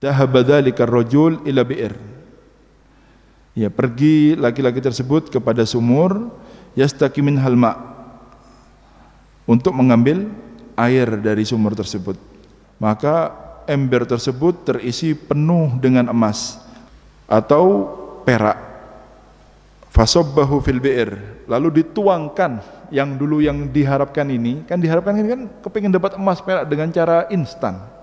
Dahaba dhalika ila bi'ir. Ya, pergi laki-laki tersebut kepada sumur yastaki min halma untuk mengambil air dari sumur tersebut. Maka ember tersebut terisi penuh dengan emas atau perak. Fasobbahu fil bi'ir. Lalu dituangkan yang dulu yang diharapkan ini, kan diharapkan ini kan kepingin dapat emas perak dengan cara instan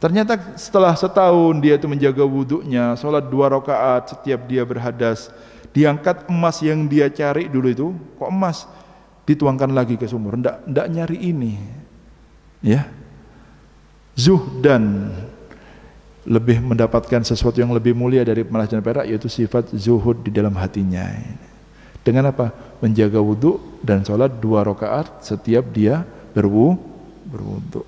Ternyata setelah setahun dia itu menjaga wuduknya, sholat dua rakaat setiap dia berhadas, diangkat emas yang dia cari dulu itu, kok emas dituangkan lagi ke sumur, ndak ndak nyari ini, ya dan lebih mendapatkan sesuatu yang lebih mulia dari emas dan perak yaitu sifat zuhud di dalam hatinya. Dengan apa? Menjaga wuduk dan sholat dua rakaat setiap dia berwu berwudhu.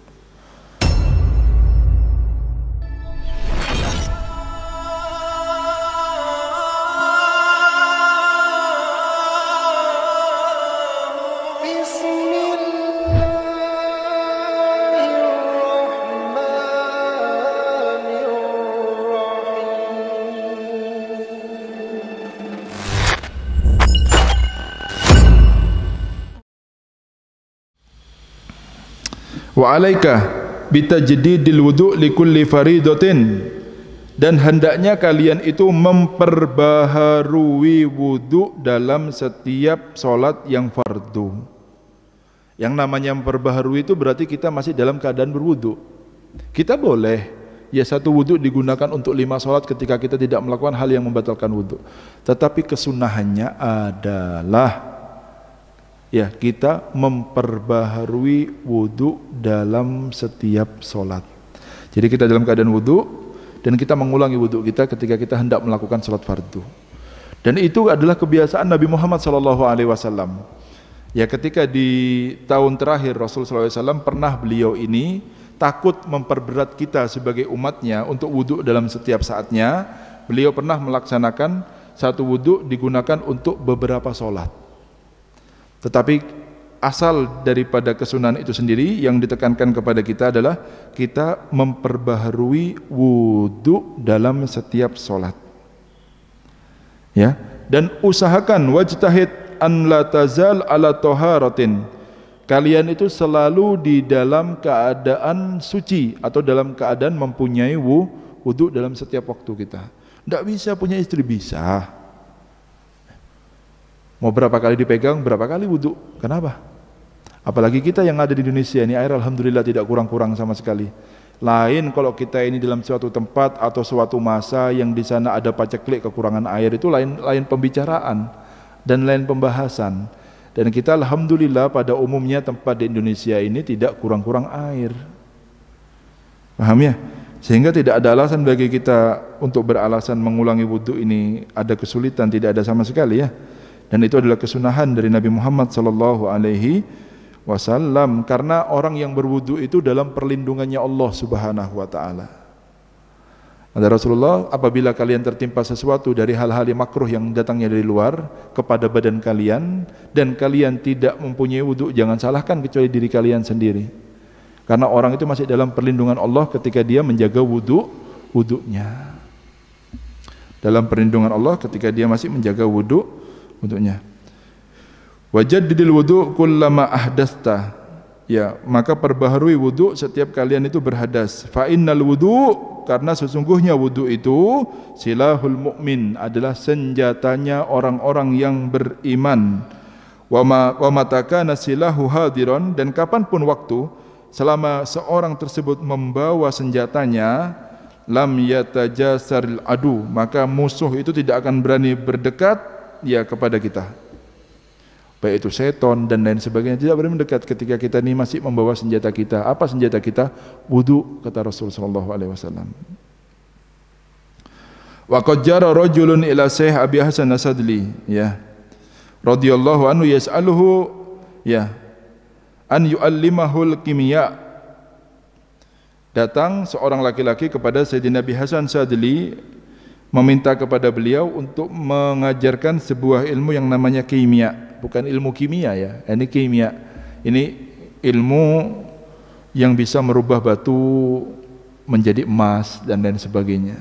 Wa alaika bitajadidil wudu' li kulli faridatin dan hendaknya kalian itu memperbaharui wudu dalam setiap sholat yang fardu. Yang namanya memperbaharui itu berarti kita masih dalam keadaan berwudu. Kita boleh ya satu wudhu digunakan untuk lima sholat ketika kita tidak melakukan hal yang membatalkan wudhu Tetapi kesunahannya adalah ya kita memperbaharui wudhu dalam setiap sholat. Jadi kita dalam keadaan wudhu dan kita mengulangi wudhu kita ketika kita hendak melakukan sholat fardhu. Dan itu adalah kebiasaan Nabi Muhammad Shallallahu Alaihi Wasallam. Ya ketika di tahun terakhir Rasul SAW pernah beliau ini takut memperberat kita sebagai umatnya untuk wudhu dalam setiap saatnya. Beliau pernah melaksanakan satu wudhu digunakan untuk beberapa sholat. Tetapi asal daripada kesunahan itu sendiri yang ditekankan kepada kita adalah kita memperbaharui wudhu dalam setiap solat. Ya, dan usahakan wajtahid an la tazal ala rotin Kalian itu selalu di dalam keadaan suci atau dalam keadaan mempunyai wudhu dalam setiap waktu kita. Tidak bisa punya istri bisa, Mau berapa kali dipegang, berapa kali wudhu. Kenapa? Apalagi kita yang ada di Indonesia ini air alhamdulillah tidak kurang-kurang sama sekali. Lain kalau kita ini dalam suatu tempat atau suatu masa yang di sana ada paceklik kekurangan air itu lain lain pembicaraan dan lain pembahasan. Dan kita alhamdulillah pada umumnya tempat di Indonesia ini tidak kurang-kurang air. Paham ya? Sehingga tidak ada alasan bagi kita untuk beralasan mengulangi wudhu ini ada kesulitan, tidak ada sama sekali ya. Dan itu adalah kesunahan dari Nabi Muhammad sallallahu alaihi wasallam karena orang yang berwudu itu dalam perlindungannya Allah Subhanahu wa taala. Ada Rasulullah, apabila kalian tertimpa sesuatu dari hal-hal yang makruh yang datangnya dari luar kepada badan kalian dan kalian tidak mempunyai wudu, jangan salahkan kecuali diri kalian sendiri. Karena orang itu masih dalam perlindungan Allah ketika dia menjaga wudu wudunya. Dalam perlindungan Allah ketika dia masih menjaga wudu untuknya. didil wudhu kullama ahdasta. Ya, maka perbaharui wudu setiap kalian itu berhadas. Fa innal wudu karena sesungguhnya wudu itu silahul mukmin adalah senjatanya orang-orang yang beriman. Wa ma wa mataka nasilahu hadiron dan kapanpun waktu selama seorang tersebut membawa senjatanya lam yatajasaril adu maka musuh itu tidak akan berani berdekat Ya kepada kita baik itu seton dan lain sebagainya tidak boleh mendekat ketika kita ini masih membawa senjata kita apa senjata kita wudhu kata Rasulullah Shallallahu alaihi wasallam Wakajara rojulun jara ila Syekh Abi Hasan Asadli ya radhiyallahu anhu yas'aluhu ya an yu'allimahul kimia datang seorang laki-laki kepada Sayyidina Abi Hasan Sadli meminta kepada beliau untuk mengajarkan sebuah ilmu yang namanya kimia bukan ilmu kimia ya ini kimia ini ilmu yang bisa merubah batu menjadi emas dan lain sebagainya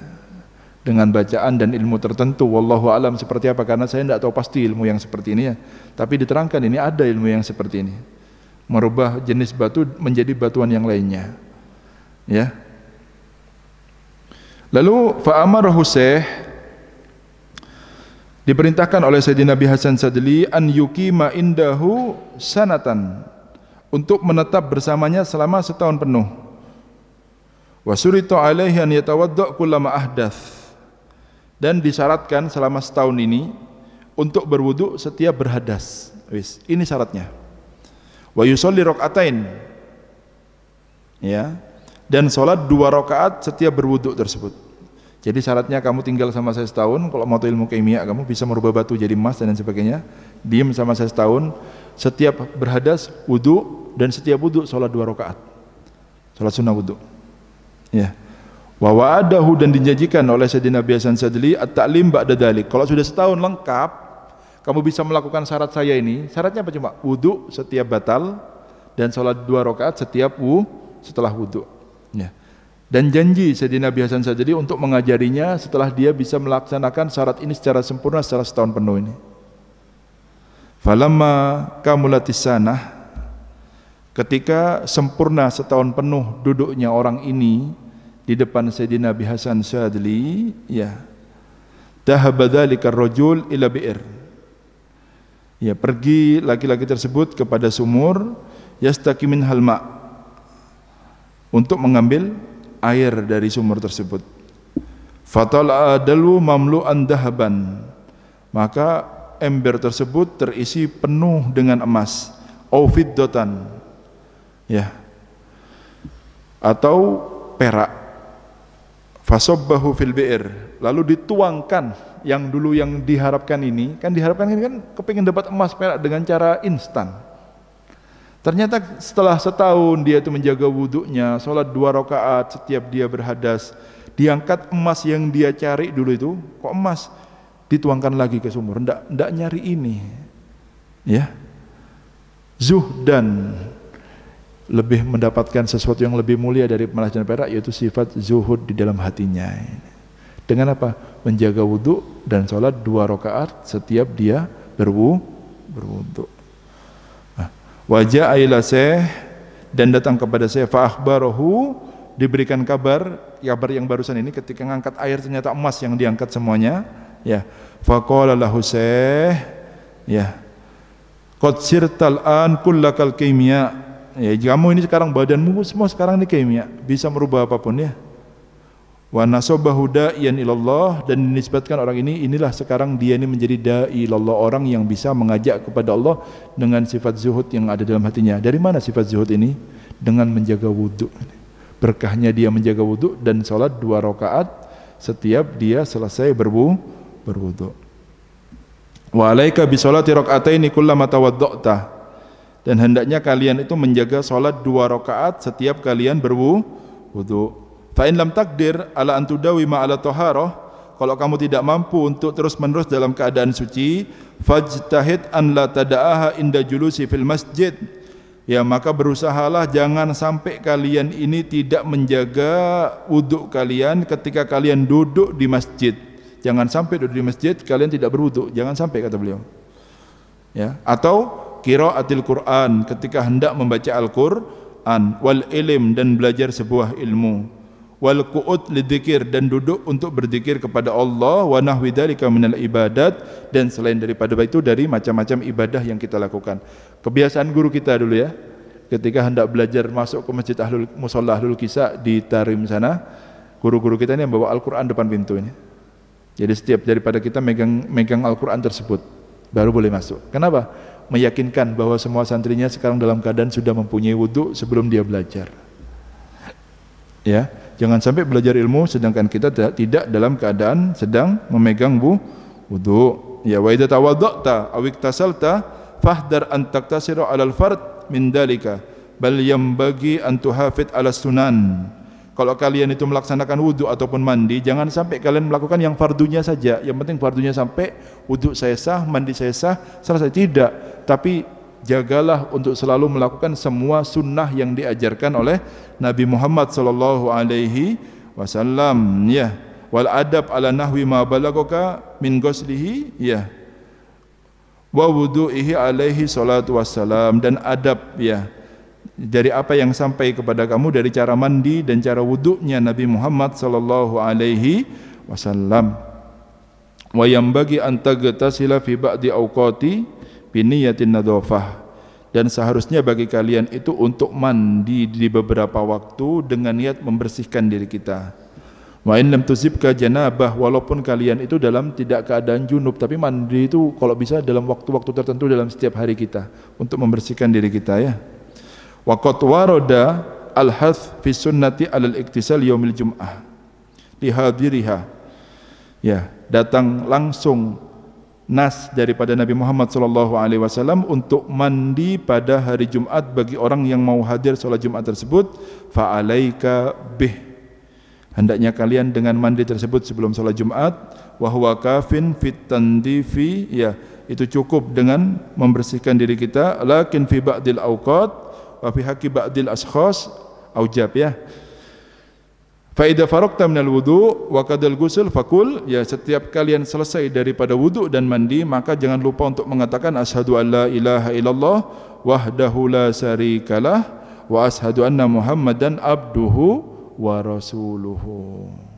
dengan bacaan dan ilmu tertentu wallahu alam seperti apa karena saya tidak tahu pasti ilmu yang seperti ini ya tapi diterangkan ini ada ilmu yang seperti ini merubah jenis batu menjadi batuan yang lainnya ya Lalu fa'amar Husaih diperintahkan oleh Sayyidina Nabi Hasan Sadli an yukima indahu sanatan untuk menetap bersamanya selama setahun penuh. Wasurito alaihi an yatawadda' kullama ahdath. Dan disyaratkan selama setahun ini untuk berwudu setiap berhadas. Wis, ini syaratnya. Wa yusolli rakaatain. Ya, dan sholat dua rakaat setiap berwudhu tersebut. Jadi syaratnya kamu tinggal sama saya setahun, kalau mau ilmu kimia kamu bisa merubah batu jadi emas dan lain sebagainya. Diam sama saya setahun, setiap berhadas wudhu dan setiap wudhu sholat dua rakaat. Sholat sunnah wudhu. Ya. Wawadahu dan dijanjikan oleh Sayyidina Nabi Hasan Sadli at-ta'lim ba'da dalik. Kalau sudah setahun lengkap, kamu bisa melakukan syarat saya ini. Syaratnya apa cuma? Wudhu setiap batal dan sholat dua rakaat setiap wu setelah wudhu. Ya. Dan janji Sayyidina Nabi Hasan Sajadi untuk mengajarinya setelah dia bisa melaksanakan syarat ini secara sempurna secara setahun penuh ini. Falamma kamulatis ketika sempurna setahun penuh duduknya orang ini di depan Sayyidina Nabi Hasan Syadli ya dahabadzalika rajul ila bi'r ya pergi laki-laki tersebut kepada sumur yastaki min halma untuk mengambil air dari sumur tersebut. Fatal mamlu'an dahaban. Maka ember tersebut terisi penuh dengan emas. Aufiddotan. Ya. Atau perak. fasobahu fil bi'ir. Lalu dituangkan yang dulu yang diharapkan ini. Kan diharapkan ini kan kepingin dapat emas perak dengan cara instan Ternyata setelah setahun dia itu menjaga wuduknya, sholat dua rakaat setiap dia berhadas, diangkat emas yang dia cari dulu itu, kok emas dituangkan lagi ke sumur, ndak ndak nyari ini, ya dan lebih mendapatkan sesuatu yang lebih mulia dari dan perak yaitu sifat zuhud di dalam hatinya. Dengan apa? Menjaga wuduk dan sholat dua rakaat setiap dia berwu Wajah aila dan datang kepada saya fa'akhbarahu diberikan kabar kabar yang barusan ini ketika ngangkat air ternyata emas yang diangkat semuanya ya faqala lahu ya qad sirtal an kullakal kimia ya kamu ini sekarang badanmu semua sekarang ini kimia ya? bisa merubah apapun ya wa nasabahu da'iyan ilallah dan dinisbatkan orang ini inilah sekarang dia ini menjadi da'i ilallah orang yang bisa mengajak kepada Allah dengan sifat zuhud yang ada dalam hatinya dari mana sifat zuhud ini dengan menjaga wudhu, berkahnya dia menjaga wudhu dan sholat dua rakaat setiap dia selesai berbu berwudhu. wa alaika bi salati raka'ataini kullama tawadda'ta dan hendaknya kalian itu menjaga sholat dua rakaat setiap kalian berwudu Fa in lam takdir ala antudawi ma ala taharah, kalau kamu tidak mampu untuk terus-menerus dalam keadaan suci, fajtahid an la tada'aha inda julusi fil masjid. Ya maka berusahalah jangan sampai kalian ini tidak menjaga wuduk kalian ketika kalian duduk di masjid. Jangan sampai duduk di masjid kalian tidak berwuduk. Jangan sampai kata beliau. Ya, atau atil Quran ketika hendak membaca Al-Qur'an wal ilm dan belajar sebuah ilmu wal qu'ud lidzikir dan duduk untuk berzikir kepada Allah wa nahwi dzalika minal ibadat dan selain daripada itu dari macam-macam ibadah yang kita lakukan. Kebiasaan guru kita dulu ya. Ketika hendak belajar masuk ke Masjid Ahlul Musalla Ahlul Kisa di Tarim sana, guru-guru kita ini yang bawa Al-Qur'an depan pintu ini. Jadi setiap daripada kita megang megang Al-Qur'an tersebut baru boleh masuk. Kenapa? Meyakinkan bahwa semua santrinya sekarang dalam keadaan sudah mempunyai wudhu sebelum dia belajar. Ya. Jangan sampai belajar ilmu sedangkan kita tidak dalam keadaan sedang memegang bu Ya wa idza tawadda'ta aw iktasalta fahdar an taktasira 'alal fard min dalika bal yambagi an tuhafid 'ala sunan. Kalau kalian itu melaksanakan wudhu ataupun mandi, jangan sampai kalian melakukan yang fardunya saja. Yang penting fardunya sampai wudhu saya sah, mandi saya sah, selesai tidak. Tapi jagalah untuk selalu melakukan semua sunnah yang diajarkan oleh Nabi Muhammad sallallahu alaihi wasallam ya wal adab ala nahwi ma balagaka min ghuslihi ya wa wudu'ihi alaihi salatu wassalam dan adab ya dari apa yang sampai kepada kamu dari cara mandi dan cara wuduknya Nabi Muhammad sallallahu alaihi wasallam wa yambagi an tagtasila fi ba'di awqati biniyatin nadhofah dan seharusnya bagi kalian itu untuk mandi di beberapa waktu dengan niat membersihkan diri kita. Wa in lam tuzibka janabah walaupun kalian itu dalam tidak keadaan junub tapi mandi itu kalau bisa dalam waktu-waktu tertentu dalam setiap hari kita untuk membersihkan diri kita ya. Wa qad warada al-hath fi sunnati al-iktisal yaumil jum'ah. Lihadiriha. Ya, datang langsung nas daripada Nabi Muhammad sallallahu alaihi wasallam untuk mandi pada hari Jumat bagi orang yang mau hadir salat Jumat tersebut fa alaika bih hendaknya kalian dengan mandi tersebut sebelum salat Jumat wa huwa kafin ya itu cukup dengan membersihkan diri kita lakin fi ba'dil awqat wa fi haqi ba'dil ashkhas aujab ya Faida farokta minal wudu wa qadal gusul fakul ya setiap kalian selesai daripada wudu dan mandi maka jangan lupa untuk mengatakan ashadu alla ilaha illallah wahdahu la sarikalah, wa ashadu anna muhammadan abduhu wa rasuluhu